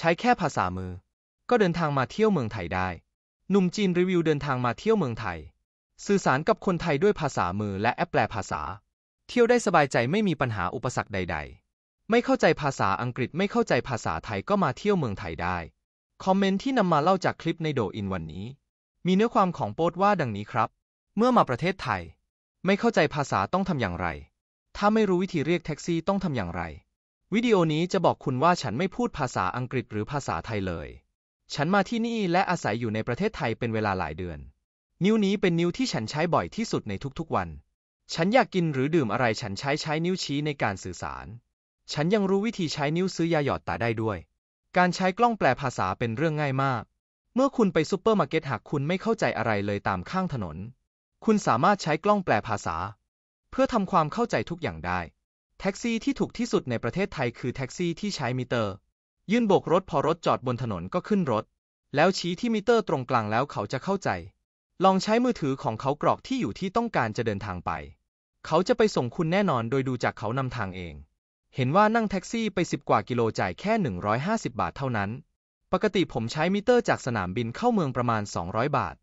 ใช้แค่ภาษามือ ก็เดินทางมาเที่ยวเมืองไทยได้ หนุ่มจีนรีวิวเดินทางมาเที่ยวเมืองไทย สื่อสารกับคนไทยด้วยภาษามือและแอปแปลภาษา เที่ยวได้สบายใจไม่มีปัญหาอุปสรรคใดๆ ไม่เข้าใจภาษาอังกฤษไม่เข้าใจภาษาไทยก็มาเที่ยวเมืองไทยได้ คอมเมนต์ที่นำมาเล่าจากคลิปในโดอินวันนี้ มีเนื้อความของโปสว่าดังนี้ครับ เมื่อมาประเทศไทย ไม่เข้าใจภาษาต้องทำอย่างไร ถ้าไม่รู้วิธีเรียกแท็กซี่ต้องทำอย่างไรวิดีโอนี้จะบอกคุณว่าฉันไม่พูดภาษาอังกฤษหรือภาษาไทยเลย ฉันมาที่นี่และอาศัยอยู่ในประเทศไทยเป็นเวลาหลายเดือน นิ้วนี้เป็นนิ้วที่ฉันใช้บ่อยที่สุดในทุกๆวัน ฉันอยากกินหรือดื่มอะไรฉันใช้ใช้นิ้วชี้ในการสื่อสาร ฉันยังรู้วิธีใช้นิ้วซื้อยาหยอดตาได้ด้วย การใช้กล้องแปลภาษาเป็นเรื่องง่ายมาก เมื่อคุณไปซูเปอร์มาร์เก็ตหากคุณไม่เข้าใจอะไรเลยตามข้างถนน คุณสามารถใช้กล้องแปลภาษา เพื่อทำความเข้าใจทุกอย่างได้แท็กซี่ที่ถูกที่สุดในประเทศไทยคือแท็กซี่ที่ใช้มิเตอร์ ยื่นโบกรถพอรถจอดบนถนนก็ขึ้นรถ แล้วชี้ที่มิเตอร์ตรงกลางแล้วเขาจะเข้าใจ ลองใช้มือถือของเขากรอกที่อยู่ที่ต้องการจะเดินทางไป เขาจะไปส่งคุณแน่นอนโดยดูจากเขานำทางเอง เห็นว่านั่งแท็กซี่ไป 10กว่ากิโลจ่ายแค่ 150 บาทเท่านั้น ปกติผมใช้มิเตอร์จากสนามบินเข้าเมืองประมาณ 200 บาท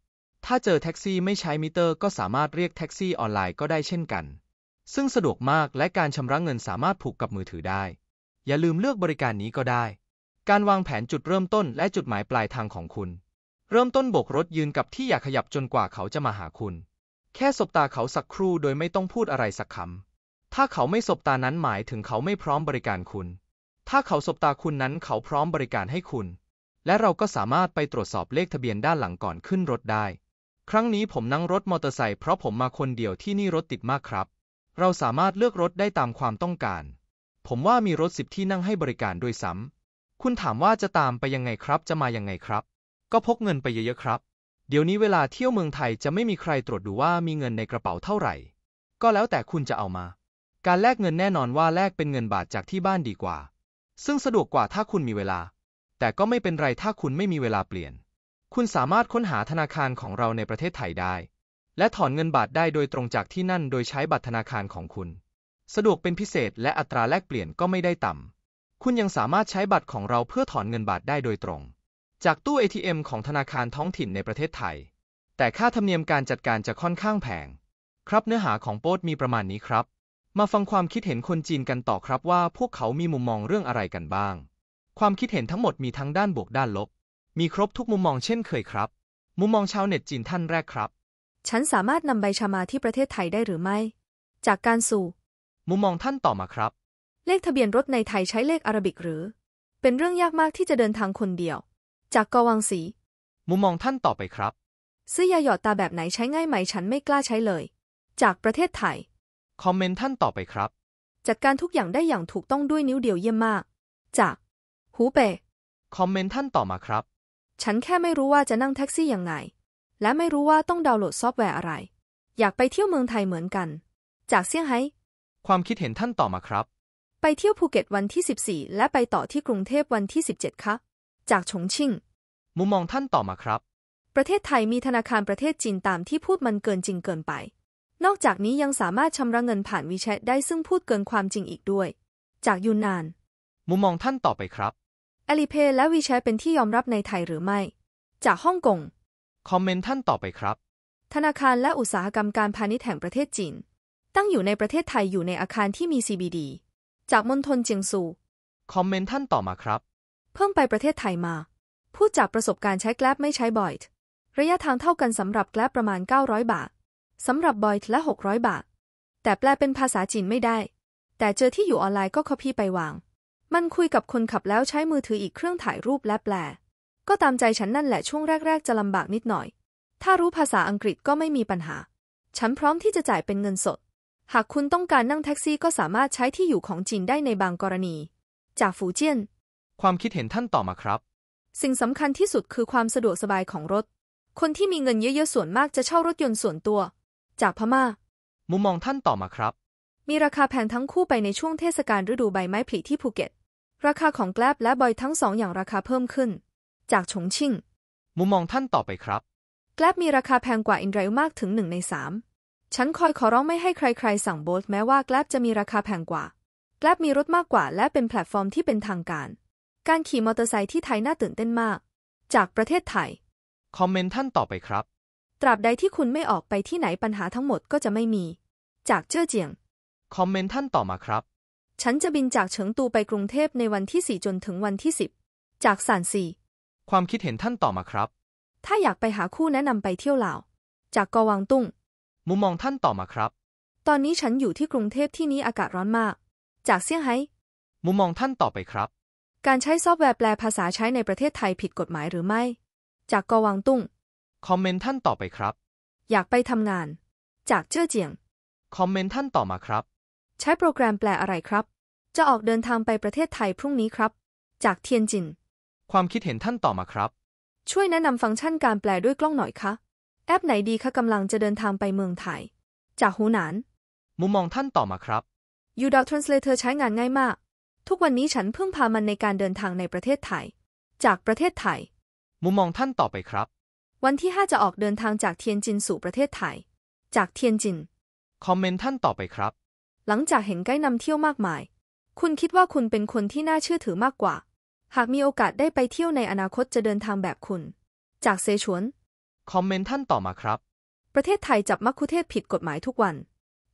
ถ้าเจอแท็กซี่ไม่ใช้มิเตอร์ก็สามารถเรียกแท็กซี่ออนไลน์ก็ได้เช่นกันซึ่งสะดวกมากและการชำระเงินสามารถผูกกับมือถือได้ อย่าลืมเลือกบริการนี้ก็ได้ การวางแผนจุดเริ่มต้นและจุดหมายปลายทางของคุณ เริ่มต้นโบกรถยืนกับที่อยากขยับจนกว่าเขาจะมาหาคุณ แค่สบตาเขาสักครู่โดยไม่ต้องพูดอะไรสักคำ ถ้าเขาไม่สบตานั้นหมายถึงเขาไม่พร้อมบริการคุณ ถ้าเขาสบตาคุณนั้นเขาพร้อมบริการให้คุณ และเราก็สามารถไปตรวจสอบเลขทะเบียนด้านหลังก่อนขึ้นรถได้ ครั้งนี้ผมนั่งรถมอเตอร์ไซค์เพราะผมมาคนเดียวที่นี่รถติดมากครับเราสามารถเลือกรถได้ตามความต้องการ ผมว่ามีรถสิบที่นั่งให้บริการด้วยซ้ำ คุณถามว่าจะตามไปยังไงครับ จะมายังไงครับ ก็พกเงินไปเยอะๆครับ เดี๋ยวนี้เวลาเที่ยวเมืองไทยจะไม่มีใครตรวจดูว่ามีเงินในกระเป๋าเท่าไหร่ ก็แล้วแต่คุณจะเอามา การแลกเงินแน่นอนว่าแลกเป็นเงินบาทจากที่บ้านดีกว่า ซึ่งสะดวกกว่าถ้าคุณมีเวลา แต่ก็ไม่เป็นไรถ้าคุณไม่มีเวลาเปลี่ยน คุณสามารถค้นหาธนาคารของเราในประเทศไทยได้และถอนเงินบาทได้โดยตรงจากที่นั่นโดยใช้บัตรธนาคารของคุณ สะดวกเป็นพิเศษ และอัตราแลกเปลี่ยนก็ไม่ได้ต่ำคุณยังสามารถใช้บัตรของเราเพื่อถอนเงินบาทได้โดยตรง จากตู้ ATM ของธนาคารท้องถิ่นในประเทศไทย แต่ค่าธรรมเนียมการจัดการจะค่อนข้างแพงครับเนื้อหาของโป๊ตมีประมาณนี้ครับ มาฟังความคิดเห็นคนจีนกันต่อครับว่า พวกเขามีมุมมองเรื่องอะไรกันบ้าง ความคิดเห็นทั้งหมดมีทั้งด้านบวกด้านลบ มีครบทุกมุมมองเช่นเคยครับ มุมมองชาวเน็ตจีนท่านแรกครับฉันสามารถนำใบชามาที่ประเทศไทยได้หรือไม่ จากการสู่ มุมมองท่านต่อมาครับ เลขทะเบียนรถในไทยใช้เลขอารบิกหรือ เป็นเรื่องยากมากที่จะเดินทางคนเดียว จากกวังสี มุมมองท่านต่อไปครับ ซื้อยาหยอดตาแบบไหนใช้ง่ายไหมฉันไม่กล้าใช้เลย จากประเทศไทย คอมเมนต์ท่านต่อไปครับ จัดการทุกอย่างได้อย่างถูกต้องด้วยนิ้วเดียวเยี่ยมมาก จาก หูเปคอมเมนต์ท่านต่อมาครับ ฉันแค่ไม่รู้ว่าจะนั่งแท็กซี่ยังไงและไม่รู้ว่าต้องดาวน์โหลดซอฟต์แวร์อะไร อยากไปเที่ยวเมืองไทยเหมือนกัน จากเซี่ยงไฮ้ความคิดเห็นท่านต่อมาครับ ไปเที่ยวภูเก็ตวันที่ 14 และไปต่อที่กรุงเทพวันที่ 17คะจากฉงชิ่ง มุมมองท่านต่อมาครับ ประเทศไทยมีธนาคารประเทศจีนตามที่พูดมันเกินจริงเกินไป นอกจากนี้ยังสามารถชำระเงินผ่านวีแชทได้ซึ่งพูดเกินความจริงอีกด้วย จากยูนนาน มุมมองท่านต่อไปครับอลีเพย์และวีแชทเป็นที่ยอมรับในไทยหรือไม่ จากฮ่องกงคอมเมนต์ท่านต่อไปครับ ธนาคารและอุตสาหกรรมการพาณิชย์แห่งประเทศจีนตั้งอยู่ในประเทศไทยอยู่ในอาคารที่มี CBD จากมณฑลเจียงซูคอมเมนต์ท่านต่อมาครับ เพิ่งไปประเทศไทยมาพูดจากประสบการณ์ใช้แกลบไม่ใช้บอยต์ระยะทางเท่ากันสำหรับแกลบประมาณ 900 บาทสำหรับบอยต์และ 600 บาท แต่แปลเป็นภาษาจีนไม่ได้ แต่เจอที่อยู่ออนไลน์ก็คอพีไปวาง มันคุยกับคนขับแล้วใช้มือถืออีกเครื่องถ่ายรูปและแปลก็ตามใจฉันนั่นแหละช่วงแรก ๆจะลำบากนิดหน่อย ถ้ารู้ภาษาอังกฤษก็ไม่มีปัญหา ฉันพร้อมที่จะจ่ายเป็นเงินสด หากคุณต้องการนั่งแท็กซี่ก็สามารถใช้ที่อยู่ของจีนได้ในบางกรณี จากฝูเจียน ความคิดเห็นท่านต่อมาครับ สิ่งสำคัญที่สุดคือความสะดวกสบายของรถ คนที่มีเงินเยอะๆส่วนมากจะเช่ารถยนต์ส่วนตัว จากพมา่า มุมมองท่านต่อมาครับ มีราคาแพงทั้งคู่ไปในช่วงเทศกาลฤดูใบไม้ผลิที่ภูเก็ต ราคาของแกลบและบอยทั้งสองอย่างราคาเพิ่มขึ้นจากฉงชิ่ง มุมมองท่านต่อไปครับแกลบมีราคาแพงกว่าอินไรมากถึงหนึ่งในสาม ฉันคอยขอร้องไม่ให้ใครรสั่งโบลต์แม้ว่าแกลบจะมีราคาแพงกว่าแกลบมีรถมากกว่า และเป็นแพลตฟอร์มที่เป็นทางการ การขี่มอเตอร์ไซค์ที่ไทย น่าตื่นเต้นมาก จากประเทศไทย คอมเมนต์ท่านต่อไปครับ ตราบใดที่คุณไม่ออกไปที่ไหนปัญหาทั้งหมดก็จะไม่มี จากเจ้อเจียง คอมเมนต์ท่านต่อมาครับ ฉันจะบินจากเฉิงตูไปกรุงเทพในวันที่4จนถึงวันที่10จากสานซีความคิดเห็นท่านต่อมาครับ ถ้าอยากไปหาคู่แนะนำไปเที่ยวลาว จากกวางตุ้งมุมมองท่านต่อมาครับ ตอนนี้ฉันอยู่ที่กรุงเทพที่นี้อากาศร้อนมาก จากเซี่ยงไฮ้ มุมมองท่านต่อไปครับ การใช้ซอฟต์แวร์แปลภาษาใช้ในประเทศไทยผิดกฎหมายหรือไม่ จากกวางตุ้งคอมเมนต์ท่านต่อไปครับ อยากไปทำงาน จากเจ้อเจียง คอมเมนต์ท่านต่อมาครับ ใช้โปรแกรมแปลอะไรครับ จะออกเดินทางไปประเทศไทยพรุ่งนี้ครับ จากเทียนจินความคิดเห็นท่านต่อมาครับ ช่วยแนะนำฟังก์ชันการแปลด้วยกล้องหน่อยคะแอปไหนดีคะกำลังจะเดินทางไปเมืองไทย จากหูหนานมุมมองท่านต่อมาครับ u d a l Translator ใช้งานง่ายมากทุกวันนี้ฉันเพิ่งพามันในการเดินทางในประเทศไทย จากประเทศไทย มุมมองท่านต่อไปครับ วันที่ 5 จะออกเดินทางจากเทียนจินสู่ประเทศไทย จากเทียนจินคอมเมนต์ท่านต่อไปครับ หลังจากเห็นไกด์นำเที่ยวมากมาย คุณคิดว่าคุณเป็นคนที่น่าเชื่อถือมากกว่าหากมีโอกาสได้ไปเที่ยวในอนาคตจะเดินทางแบบคุณ จากเซชวนคอมเมนต์ท่านต่อมาครับ ประเทศไทยจับมักคุเทศผิดกฎหมายทุกวัน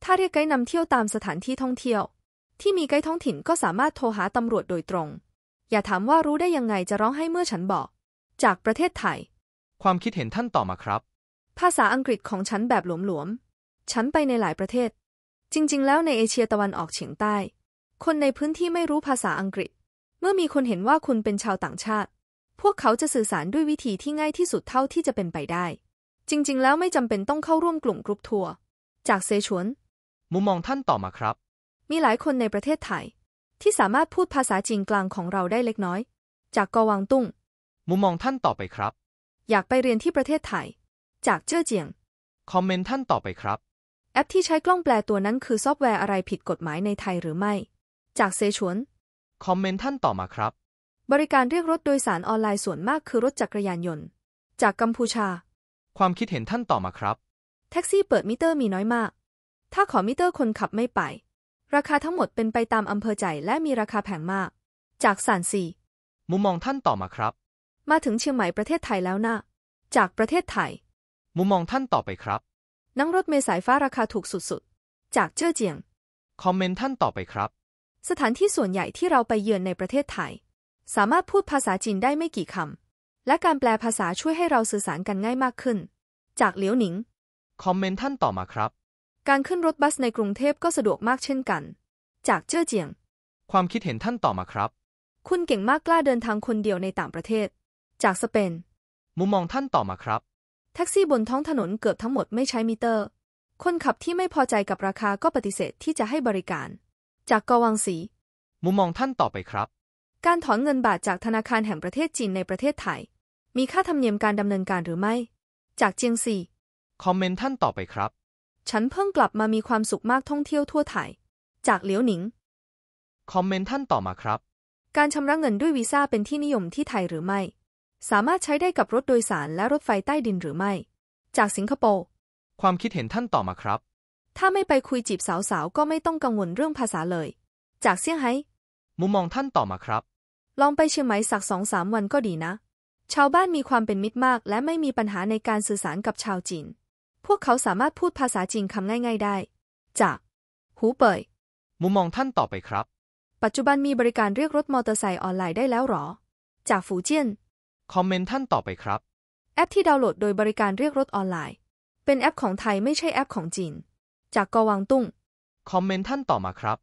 ถ้าเรียกไกด์นำเที่ยวตามสถานที่ท่องเที่ยว ที่มีไกด์ท้องถิ่นก็สามารถโทรหาตำรวจโดยตรง อย่าถามว่ารู้ได้ยังไงจะร้องให้เมื่อฉันบอก จากประเทศไทย ความคิดเห็นท่านต่อมาครับ ภาษาอังกฤษของฉันแบบหลวมๆฉันไปในหลายประเทศ จริง ๆ แล้วในเอเชียตะวันออกเฉียงใต้ คนในพื้นที่ไม่รู้ภาษาอังกฤษเมื่อมีคนเห็นว่าคุณเป็นชาวต่างชาติ พวกเขาจะสื่อสารด้วยวิธีที่ง่ายที่สุดเท่าที่จะเป็นไปได้ จริงๆแล้วไม่จำเป็นต้องเข้าร่วมกลุ่มกรุ๊ปทัวร์จากเซชวนมุมมองท่านต่อมาครับ มีหลายคนในประเทศไทย ที่สามารถพูดภาษาจีนกลางของเราได้เล็กน้อย จากกวางตุ้ง มุมมองท่านต่อไปครับ อยากไปเรียนที่ประเทศไทย จากเจ้อเจียงคอมเมนต์ท่านต่อไปครับ แอปที่ใช้กล้องแปลตัวนั้น คือซอฟต์แวร์อะไรผิดกฎหมายในไทยหรือไม่ จากเซชวนคอมเมนต์ท่านต่อมาครับ บริการเรียกรถโดยสารออนไลน์ส่วนมากคือรถจักรยานยนต์ จากกัมพูชา ความคิดเห็นท่านต่อมาครับ แท็กซี่เปิดมิเตอร์มีน้อยมาก ถ้าขอมิเตอร์คนขับไม่ไป ราคาทั้งหมดเป็นไปตามอำเภอใจและมีราคาแพงมาก จากสานสีมุมมองท่านต่อมาครับ มาถึงเชียงใหม่ประเทศไทยแล้วนะ จากประเทศไทยมุมมองท่านต่อไปครับ นั่งรถเมล์สายฟ้าราคาถูกสุดๆ จากเจ้อเจียงคอมเมนต์ท่านต่อไปครับสถานที่ส่วนใหญ่ที่เราไปเยือนในประเทศไทย สามารถพูดภาษาจีนได้ไม่กี่คำ และการแปลภาษาช่วยให้เราสื่อสารกันง่ายมากขึ้น จากเหลียวหนิงคอมเมนต์ท่านต่อมาครับ การขึ้นรถบัสในกรุงเทพก็สะดวกมากเช่นกัน จากเจ้อเจียง ความคิดเห็นท่านต่อมาครับ คุณเก่งมากกล้าเดินทางคนเดียวในต่างประเทศ จากสเปนมุมมองท่านต่อมาครับแท็กซี่บนท้องถนนเกือบทั้งหมดไม่ใช้มิเตอร์ คนขับที่ไม่พอใจกับราคาก็ปฏิเสธที่จะให้บริการจากกวังสีมุมมองท่านต่อไปครับ การถอนเงินบาทจากธนาคารแห่งประเทศจีนในประเทศไทย มีค่าธรรมเนียมการดำเนินการหรือไม่ จากเจียงซีคอมเมนต์ท่านต่อไปครับ ฉันเพิ่งกลับมามีความสุขมากท่องเที่ยวทั่วไทย จากเหลียวหนิง คอมเมนต์ท่านต่อมาครับ การชำระเงินด้วยวีซ่าเป็นที่นิยมที่ไทยหรือไม่ สามารถใช้ได้กับรถโดยสารและรถไฟใต้ดินหรือไม่ จากสิงคโปร์ ความคิดเห็นท่านต่อมาครับถ้าไม่ไปคุยจีบสาวๆ ก็ไม่ต้องกังวลเรื่องภาษาเลย จากเซี่ยงไฮ้มุมมองท่านต่อมาครับ ลองไปเชียงใหม่สักสองสามวันก็ดีนะ ชาวบ้านมีความเป็นมิตรมาก และไม่มีปัญหาในการสื่อสารกับชาวจีน พวกเขาสามารถพูดภาษาจีนคำง่ายๆได้ จากหูเป่ยมุมมองท่านต่อไปครับ ปัจจุบันมีบริการเรียกรถมอเตอร์ไซค์ออนไลน์ได้แล้วหรอ จากฝูเจี้ยน คอมเมนต์ท่านต่อไปครับ แอปที่ดาวน์โหลดโดยบริการเรียกรถออนไลน์ เป็นแอปของไทยไม่ใช่แอปของจีนจากกวางตุ้งคอมเมนต์ท่านต่อมาครับ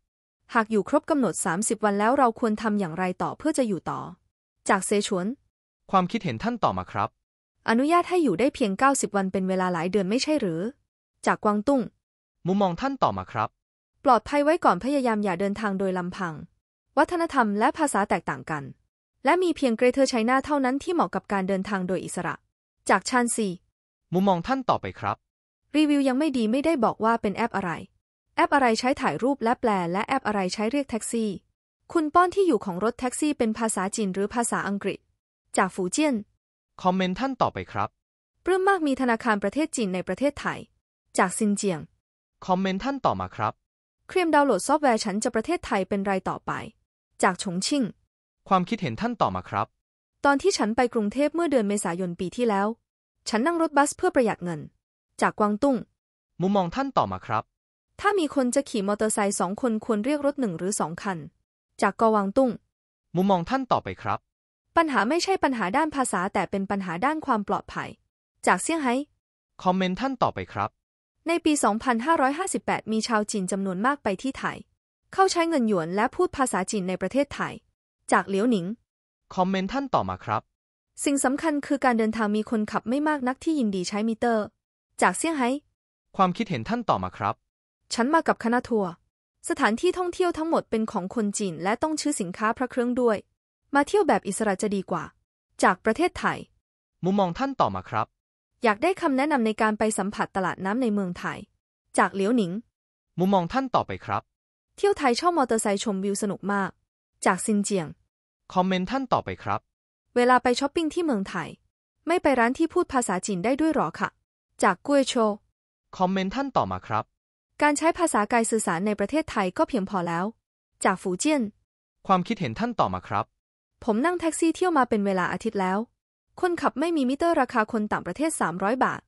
หากอยู่ครบกำหนด 30 วันแล้วเราควรทำอย่างไรต่อเพื่อจะอยู่ต่อ จากเซชวน ความคิดเห็นท่านต่อมาครับ อนุญาตให้อยู่ได้เพียง 90 วันเป็นเวลาหลายเดือนไม่ใช่หรือ จากกวางตุ้งมุมมองท่านต่อมาครับ ปลอดภัยไว้ก่อนพยายามอย่าเดินทางโดยลำพัง วัฒนธรรมและภาษาแตกต่างกัน และมีเพียงเกรเทอร์ไชน่าเท่านั้นที่เหมาะกับการเดินทางโดยอิสระ จากชานซีมุมมองท่านต่อไปครับรีวิวยังไม่ดีไม่ได้บอกว่าเป็นแอปอะไร แอปอะไรใช้ถ่ายรูปและแปล และแอปอะไรใช้เรียกแท็กซี่ คุณป้อนที่อยู่ของรถแท็กซี่ เป็นภาษาจีนหรือภาษาอังกฤษ จากฝูเจี้ยน คอมเมนต์ท่านต่อไปครับปลื้มมากมีธนาคารประเทศจีนในประเทศไทย จากซินเจียง คอมเมนต์ท่านต่อมาครับ เครียมดาวน์โหลดซอฟต์แวร์ฉันจะประเทศไทยเป็นรายต่อไป จากฉงชิ่ง ความคิดเห็นท่านต่อมาครับ ตอนที่ฉันไปกรุงเทพเมื่อเดือนเมษายนปีที่แล้ว ฉันนั่งรถบัสเพื่อประหยัดเงินจากกวางตุ้ง มุมมองท่านต่อมาครับ ถ้ามีคนจะขี่มอเตอร์ไซค์สองคนควรเรียกรถหนึ่งหรือสองคัน จากกวางตุ้ง มุมมองท่านต่อไปครับ ปัญหาไม่ใช่ปัญหาด้านภาษาแต่เป็นปัญหาด้านความปลอดภัย จากเซี่ยงไฮ้คอมเมนต์ท่านต่อไปครับ ในปี 2558 มีชาวจีนจำนวนมากไปที่ไทย เข้าใช้เงินหยวนและพูดภาษาจีนในประเทศไทย จากเหลียวหนิง คอมเมนต์ท่านต่อมาครับ สิ่งสำคัญคือการเดินทางมีคนขับไม่มากนักที่ยินดีใช้มิเตอร์จากเซี่ยงไฮ้ ความคิดเห็นท่านต่อมาครับ ฉันมากับคณะทัวร์ สถานที่ท่องเที่ยวทั้งหมดเป็นของคนจีนและต้องชื่อสินค้าพระเครื่องด้วย มาเที่ยวแบบอิสระจะดีกว่า จากประเทศไทย มุมมองท่านต่อมาครับ อยากได้คำแนะนำในการไปสัมผัสตลาดน้ำในเมืองไทย จากเหลียวหนิง มุมมองท่านต่อไปครับ เที่ยวไทยชอบมอเตอร์ไซค์ชมวิวสนุกมาก จากซินเจียง คอมเมนต์ท่านต่อไปครับ เวลาไปช้อปปิ้งที่เมืองไทย ไม่ไปร้านที่พูดภาษาจีนได้ด้วยหรอคะจากกุ้ยโช คอมเมนต์ท่าน ต่อมาครับ การใช้ภาษากายสื่อสารในประเทศไทยก็เพียงพอแล้ว จากฝูเจี้ยน ความคิดเห็นท่านต่อมาครับ ผมนั่งแท็กซี่เที่ยวมาเป็นเวลาอาทิตย์แล้ว คนขับไม่มีมิเตอร์ราคาคนต่างประเทศ 300 บาท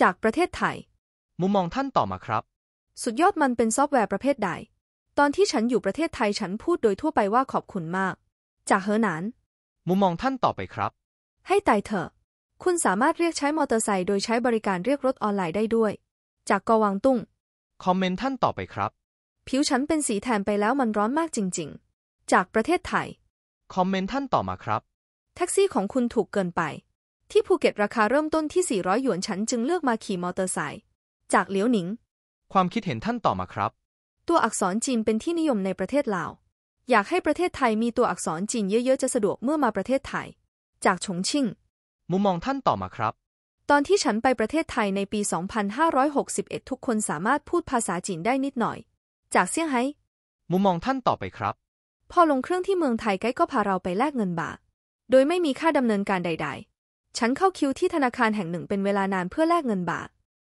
จากประเทศไทย มุมมองท่านต่อมาครับ สุดยอดมันเป็นซอฟต์แวร์ประเภทใด ตอนที่ฉันอยู่ประเทศไทยฉันพูดโดยทั่วไปว่าขอบคุณมาก จากเฮอหนานมุมมองท่านต่อไปครับ ให้ไต่เถอะคุณสามารถเรียกใช้มอเตอร์ไซค์โดยใช้บริการเรียกรถออนไลน์ได้ด้วย จากกวางตุ้ง คอมเมนต์ท่านต่อไปครับ ผิวฉันเป็นสีแทนไปแล้วมันร้อนมากจริงๆ จากประเทศไทย คอมเมนต์ท่านต่อมาครับ แท็กซี่ของคุณถูกเกินไป ที่ภูเก็ตราคาเริ่มต้นที่ 400 หยวนฉันจึงเลือกมาขี่มอเตอร์ไซค์ จากเหลียวหนิง ความคิดเห็นท่านต่อมาครับ ตัวอักษรจีนเป็นที่นิยมในประเทศลาว อยากให้ประเทศไทยมีตัวอักษรจีนเยอะๆจะสะดวกเมื่อมาประเทศไทย จากฉงชิ่งมุมมองท่านต่อมาครับ ตอนที่ฉันไปประเทศไทยในปี 2561 ทุกคนสามารถพูดภาษาจีนได้นิดหน่อย จากเซี่ยงไฮ้มุมมองท่านต่อไปครับ พอลงเครื่องที่เมืองไทยไกด์ก็พาเราไปแลกเงินบาท โดยไม่มีค่าดำเนินการใดๆ ฉันเข้าคิวที่ธนาคารแห่งหนึ่งเป็นเวลานานเพื่อแลกเงินบาท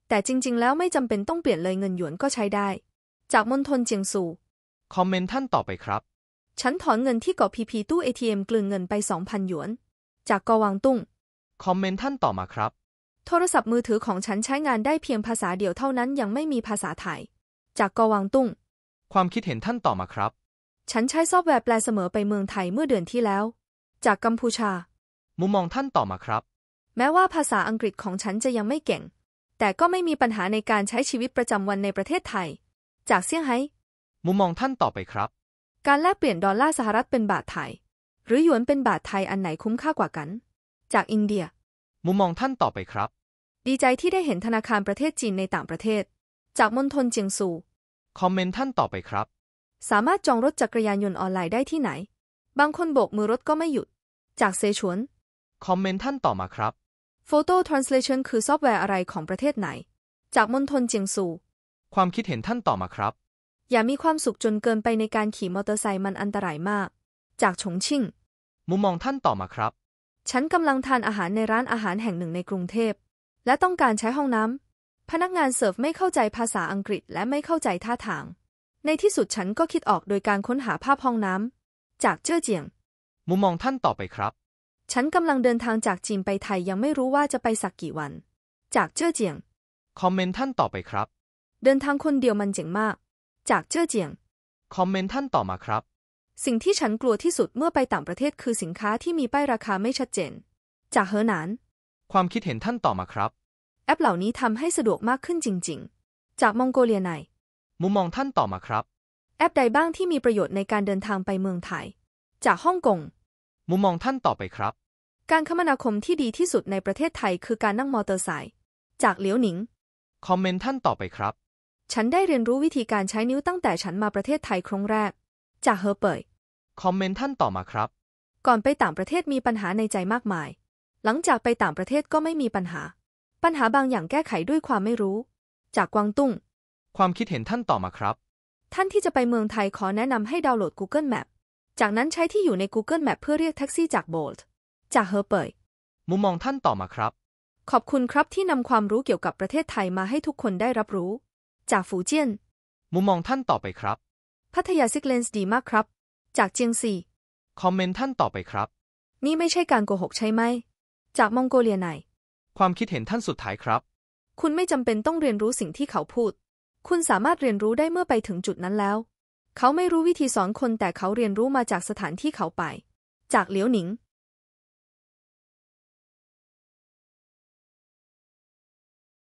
แต่จริงๆแล้วไม่จำเป็นต้องเปลี่ยนเลยเงินหยวนก็ใช้ได้ จากมณฑลเจียงซูคอมเมนต์ท่านต่อไปครับฉันถอนเงินที่เกาะพีพีตู้ ATM กลืนเงินไป2,000หยวน จากกวางตุ้งคอมเมนต์ท่านต่อมาครับ โทรศัพท์มือถือของฉันใช้งานได้เพียงภาษาเดียวเท่านั้นยังไม่มีภาษาไทย จากกวางตุ้ง ความคิดเห็นท่านต่อมาครับ ฉันใช้ซอฟต์แวร์แปลเสมอไปเมืองไทยเมื่อเดือนที่แล้ว จากกัมพูชา มุมมองท่านต่อมาครับ แม้ว่าภาษาอังกฤษของฉันจะยังไม่เก่ง แต่ก็ไม่มีปัญหาในการใช้ชีวิตประจำวันในประเทศไทย จากเซี่ยงไฮ้มุมมองท่านต่อไปครับ การแลกเปลี่ยนดอลลาร์สหรัฐเป็นบาทไทยหรือหยวนเป็นบาทไทยอันไหนคุ้มค่ากว่ากันจากอินเดีย มุมมองท่านต่อไปครับ ดีใจที่ได้เห็นธนาคารประเทศจีนในต่างประเทศ จากมณฑลเจียงซู คอมเมนต์ท่านต่อไปครับ สามารถจองรถจักรยานยนต์ออนไลน์ได้ที่ไหน บางคนโบกมือรถก็ไม่หยุด จากเซชวน คอมเมนต์ท่านต่อมาครับโฟโต้ทรานสเลชันคือซอฟต์แวร์อะไรของประเทศไหน จากมณฑลเจียงซู ความคิดเห็นท่านต่อมาครับ อย่ามีความสุขจนเกินไปในการขี่มอเตอร์ไซค์มันอันตรายมาก จากฉงชิ่ง มุมมองท่านต่อมาครับฉันกำลังทานอาหารในร้านอาหารแห่งหนึ่งในกรุงเทพ และต้องการใช้ห้องน้ำพนักงานเสิร์ฟไม่เข้าใจภาษาอังกฤษและไม่เข้าใจท่าทาง ในที่สุดฉันก็คิดออกโดยการค้นหาภาพห้องน้ำจากเจ้อเจียง มุมมองท่านต่อไปครับ ฉันกำลังเดินทางจากจีนไปไทยยังไม่รู้ว่าจะไปสักกี่วัน จากเจ้อเจียง คอมเมนต์ท่านต่อไปครับ เดินทางคนเดียวมันเจ๋งมาก จากเจ้อเจียงคอมเมนต์ท่านต่อมาครับสิ่งที่ฉันกลัวที่สุดเมื่อไปต่างประเทศคือสินค้าที่มีป้ายราคาไม่ชัดเจน จากเฮอหนานความคิดเห็นท่านต่อมาครับ แอปเหล่านี้ทำให้สะดวกมากขึ้นจริงๆ จากมองโกเลียไนมุมมองท่านต่อมาครับ แอปใดบ้างที่มีประโยชน์ในการเดินทางไปเมืองไทย จากฮ่องกง มุมมองท่านต่อไปครับ การคมนาคมที่ดีที่สุดในประเทศไทยคือการนั่งมอเตอร์ไซค์ จากเหลียวหนิง คอมเมนต์ท่านต่อไปครับ ฉันได้เรียนรู้วิธีการใช้นิ้วตั้งแต่ฉันมาประเทศไทยครั้งแรก จากเฮอเปยคอมเมนต์ท่านต่อมาครับ ก่อนไปต่างประเทศมีปัญหาในใจมากมาย หลังจากไปต่างประเทศก็ไม่มีปัญหา ปัญหาบางอย่างแก้ไขด้วยความไม่รู้ จากกวางตุ้ง ความคิดเห็นท่านต่อมาครับ ท่านที่จะไปเมืองไทยขอแนะนำให้ดาวน์โหลด Google Map จากนั้นใช้ที่อยู่ใน Google Map เพื่อเรียกแท็กซี่จากโบลต์จากเฮอเปยมุมมองท่านต่อมาครับ ขอบคุณครับที่นำความรู้เกี่ยวกับประเทศไทยมาให้ทุกคนได้รับรู้ จากฝูเจี้ยน มุมมองท่านต่อไปครับ พัทยาซิกเลนส์ดีมากครับจากเจียงซี คอมเมนต์ท่านต่อไปครับ นี่ไม่ใช่การโกหกใช่ไหม จากมองโกเลียไหน ความคิดเห็นท่านสุดท้ายครับ คุณไม่จำเป็นต้องเรียนรู้สิ่งที่เขาพูด คุณสามารถเรียนรู้ได้เมื่อไปถึงจุดนั้นแล้ว เขาไม่รู้วิธีสอนคนแต่เขาเรียนรู้มาจากสถานที่เขาไป จากเหลียวหนิง